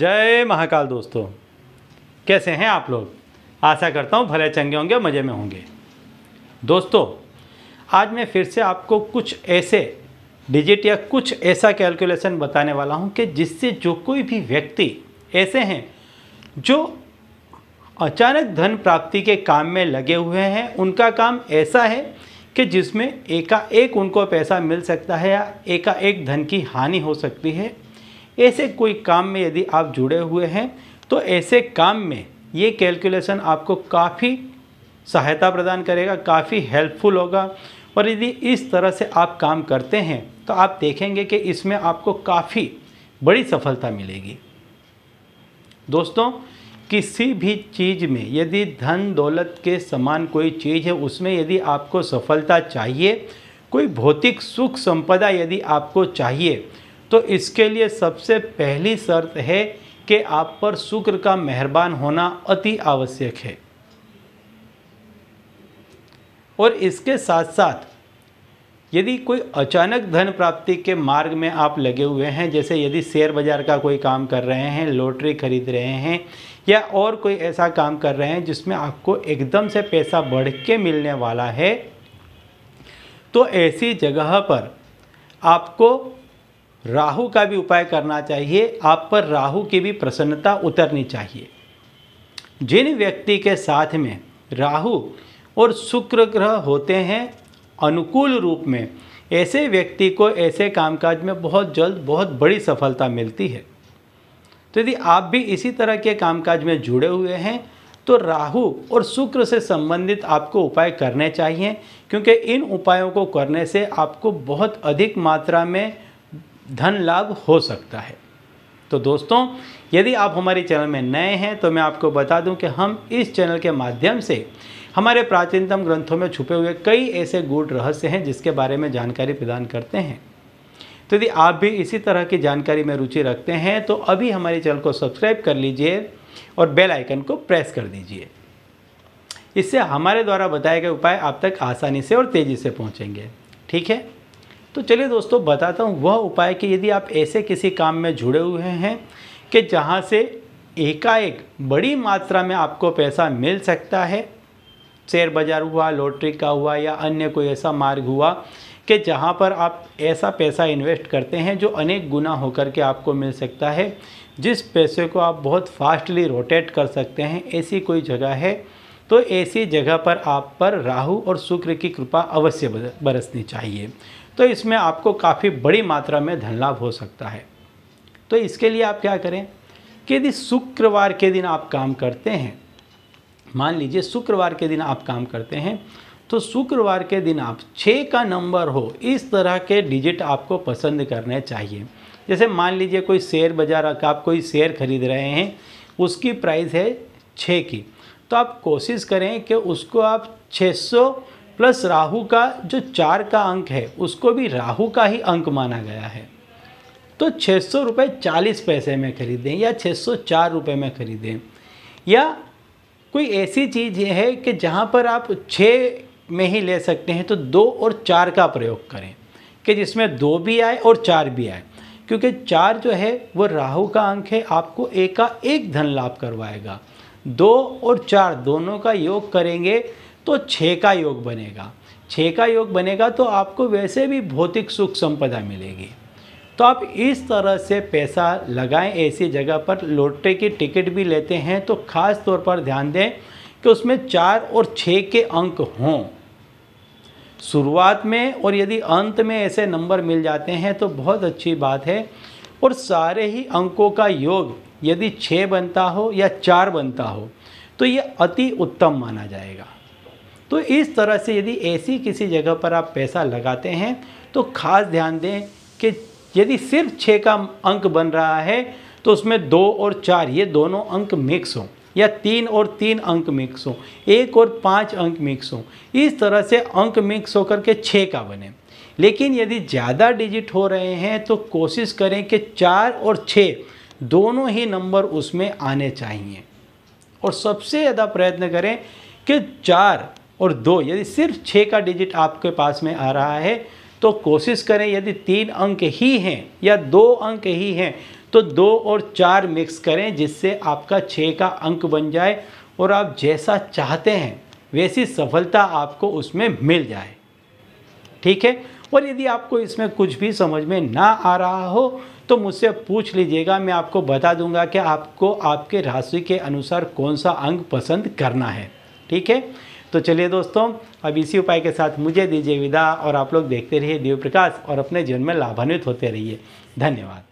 जय महाकाल दोस्तों कैसे हैं आप लोग आशा करता हूँ भले चंगे होंगे मज़े में होंगे दोस्तों आज मैं फिर से आपको कुछ ऐसे डिजिट या कुछ ऐसा कैलकुलेशन बताने वाला हूँ कि जिससे जो कोई भी व्यक्ति ऐसे हैं जो अचानक धन प्राप्ति के काम में लगे हुए हैं उनका काम ऐसा है कि जिसमें एकाएक उनको पैसा मिल सकता है या एकाएक धन की हानि हो सकती है ऐसे कोई काम में यदि आप जुड़े हुए हैं तो ऐसे काम में ये कैलकुलेशन आपको काफ़ी सहायता प्रदान करेगा काफ़ी हेल्पफुल होगा और यदि इस तरह से आप काम करते हैं तो आप देखेंगे कि इसमें आपको काफ़ी बड़ी सफलता मिलेगी दोस्तों किसी भी चीज़ में यदि धन दौलत के समान कोई चीज़ है उसमें यदि आपको सफलता चाहिए कोई भौतिक सुख संपदा यदि आपको चाहिए तो इसके लिए सबसे पहली शर्त है कि आप पर शुक्र का मेहरबान होना अति आवश्यक है और इसके साथ साथ यदि कोई अचानक धन प्राप्ति के मार्ग में आप लगे हुए हैं जैसे यदि शेयर बाज़ार का कोई काम कर रहे हैं लॉटरी खरीद रहे हैं या और कोई ऐसा काम कर रहे हैं जिसमें आपको एकदम से पैसा बढ़ के मिलने वाला है तो ऐसी जगह पर आपको राहु का भी उपाय करना चाहिए आप पर राहु की भी प्रसन्नता उतरनी चाहिए जिन व्यक्ति के साथ में राहु और शुक्र ग्रह होते हैं अनुकूल रूप में ऐसे व्यक्ति को ऐसे कामकाज में बहुत जल्द बहुत बड़ी सफलता मिलती है तो यदि आप भी इसी तरह के कामकाज में जुड़े हुए हैं तो राहु और शुक्र से संबंधित आपको उपाय करने चाहिए क्योंकि इन उपायों को करने से आपको बहुत अधिक मात्रा में धन लाभ हो सकता है तो दोस्तों यदि आप हमारे चैनल में नए हैं तो मैं आपको बता दूं कि हम इस चैनल के माध्यम से हमारे प्राचीनतम ग्रंथों में छुपे हुए कई ऐसे गूढ़ रहस्य हैं जिसके बारे में जानकारी प्रदान करते हैं तो यदि आप भी इसी तरह की जानकारी में रुचि रखते हैं तो अभी हमारे चैनल को सब्सक्राइब कर लीजिए और बेल आइकन को प्रेस कर दीजिए इससे हमारे द्वारा बताए गए उपाय आप तक आसानी से और तेज़ी से पहुँचेंगे ठीक है तो चलिए दोस्तों बताता हूँ वह उपाय कि यदि आप ऐसे किसी काम में जुड़े हुए हैं कि जहाँ से एकाएक बड़ी मात्रा में आपको पैसा मिल सकता है शेयर बाज़ार हुआ लॉटरी का हुआ या अन्य कोई ऐसा मार्ग हुआ कि जहाँ पर आप ऐसा पैसा इन्वेस्ट करते हैं जो अनेक गुना होकर के आपको मिल सकता है जिस पैसे को आप बहुत फास्टली रोटेट कर सकते हैं ऐसी कोई जगह है तो ऐसी जगह पर आप पर राहु और शुक्र की कृपा अवश्य बरसनी चाहिए तो इसमें आपको काफ़ी बड़ी मात्रा में धन लाभ हो सकता है तो इसके लिए आप क्या करें कि यदि शुक्रवार के दिन आप काम करते हैं मान लीजिए शुक्रवार के दिन आप काम करते हैं तो शुक्रवार के दिन आप छः का नंबर हो इस तरह के डिजिट आपको पसंद करने चाहिए जैसे मान लीजिए कोई शेयर बाजार आप कोई शेयर खरीद रहे हैं उसकी प्राइस है छः की तो आप कोशिश करें कि उसको आप 600 प्लस राहु का जो चार का अंक है उसको भी राहु का ही अंक माना गया है तो छः सौ रुपये चालीस पैसे में खरीदें या छः सौ चार रुपये में खरीदें या कोई ऐसी चीज़ है कि जहाँ पर आप छः में ही ले सकते हैं तो दो और चार का प्रयोग करें कि जिसमें दो भी आए और चार भी आए क्योंकि चार जो है वो राहु का अंक है आपको एक धन लाभ करवाएगा दो और चार दोनों का योग करेंगे तो छः का योग बनेगा छः का योग बनेगा तो आपको वैसे भी भौतिक सुख संपदा मिलेगी तो आप इस तरह से पैसा लगाएं ऐसी जगह पर लोटे की टिकट भी लेते हैं तो ख़ास तौर पर ध्यान दें कि उसमें चार और छः के अंक हों शुरुआत में और यदि अंत में ऐसे नंबर मिल जाते हैं तो बहुत अच्छी बात है और सारे ही अंकों का योग यदि छः बनता हो या चार बनता हो तो ये अति उत्तम माना जाएगा तो इस तरह से यदि ऐसी किसी जगह पर आप पैसा लगाते हैं तो खास ध्यान दें कि यदि सिर्फ छः का अंक बन रहा है तो उसमें दो और चार ये दोनों अंक मिक्स हों या तीन और तीन अंक मिक्स हों एक और पाँच अंक मिक्स हों इस तरह से अंक मिक्स होकर के छः का बने लेकिन यदि ज़्यादा डिजिट हो रहे हैं तो कोशिश करें कि चार और छः दोनों ही नंबर उसमें आने चाहिए और सबसे ज़्यादा प्रयत्न करें कि चार और दो यदि सिर्फ छः का डिजिट आपके पास में आ रहा है तो कोशिश करें यदि तीन अंक ही हैं या दो अंक ही हैं तो दो और चार मिक्स करें जिससे आपका छः का अंक बन जाए और आप जैसा चाहते हैं वैसी सफलता आपको उसमें मिल जाए ठीक है और यदि आपको इसमें कुछ भी समझ में ना आ रहा हो तो मुझसे पूछ लीजिएगा मैं आपको बता दूंगा कि आपको आपके राशि के अनुसार कौन सा अंग पसंद करना है ठीक है तो चलिए दोस्तों अब इसी उपाय के साथ मुझे दीजिए विदा और आप लोग देखते रहिए देव प्रकाश और अपने जीवन में लाभान्वित होते रहिए धन्यवाद